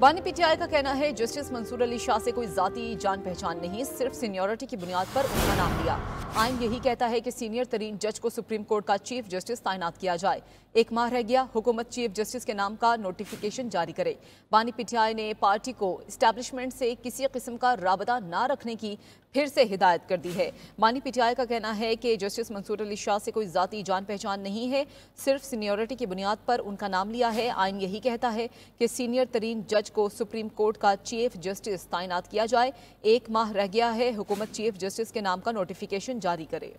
बानी पीटीआई का कहना है जस्टिस मंसूर अली शाह से कोई जाति जान पहचान नहीं सिर्फ सीनियोरिटी की बुनियाद पर उनका नाम लिया आइन यही कहता है कि सीनियर तरीन जज को सुप्रीम कोर्ट का चीफ जस्टिस तैनात किया जाए एक माह रह गया हुकूमत चीफ जस्टिस के नाम का नोटिफिकेशन जारी करे बानी पीटीआई ने पार्टी को इस्टेब्लिशमेंट से किसी किस्म का रबता ना रखने की फिर से हिदायत कर दी है बानी पीटीआई का कहना है कि जस्टिस मंसूर अली शाह से कोई जाति जान पहचान नहीं है सिर्फ सीनियोरिटी की बुनियाद पर उनका नाम लिया है आइन यही कहता है कि सीनियर तरीन जज जज को सुप्रीम कोर्ट का चीफ जस्टिस तैनात किया जाए एक माह रह गया है हुकूमत चीफ जस्टिस के नाम का नोटिफिकेशन जारी करे